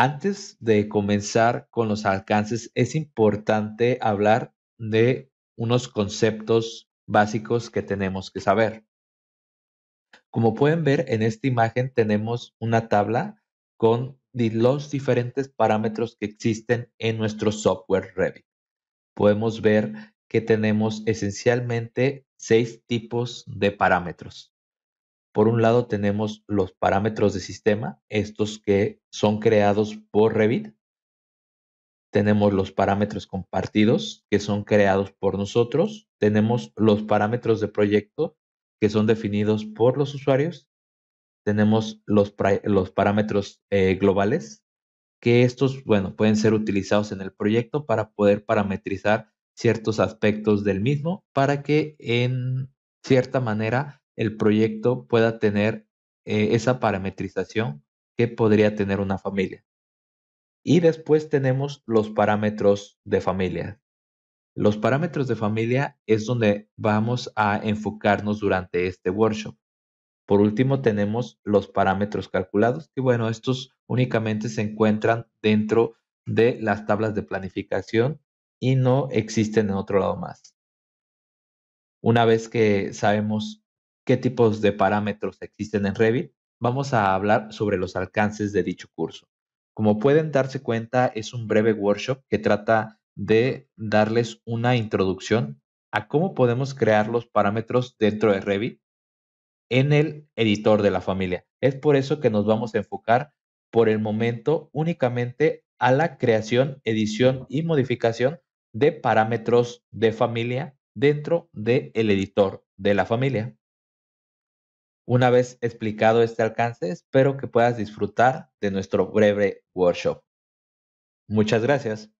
Antes de comenzar con los alcances, es importante hablar de unos conceptos básicos que tenemos que saber. Como pueden ver en esta imagen tenemos una tabla con los diferentes parámetros que existen en nuestro software Revit. Podemos ver que tenemos esencialmente seis tipos de parámetros. Por un lado tenemos los parámetros de sistema, estos que son creados por Revit. Tenemos los parámetros compartidos, que son creados por nosotros. Tenemos los parámetros de proyecto, que son definidos por los usuarios. Tenemos los, los parámetros eh, globales, que estos, bueno, pueden ser utilizados en el proyecto para poder parametrizar ciertos aspectos del mismo para que en cierta manera el proyecto pueda tener eh, esa parametrización que podría tener una familia. Y después tenemos los parámetros de familia. Los parámetros de familia es donde vamos a enfocarnos durante este workshop. Por último, tenemos los parámetros calculados, que bueno, estos únicamente se encuentran dentro de las tablas de planificación y no existen en otro lado más. Una vez que sabemos qué tipos de parámetros existen en Revit, vamos a hablar sobre los alcances de dicho curso. Como pueden darse cuenta, es un breve workshop que trata de darles una introducción a cómo podemos crear los parámetros dentro de Revit en el editor de la familia. Es por eso que nos vamos a enfocar por el momento únicamente a la creación, edición y modificación de parámetros de familia dentro del editor de la familia. Una vez explicado este alcance, espero que puedas disfrutar de nuestro breve workshop. Muchas gracias.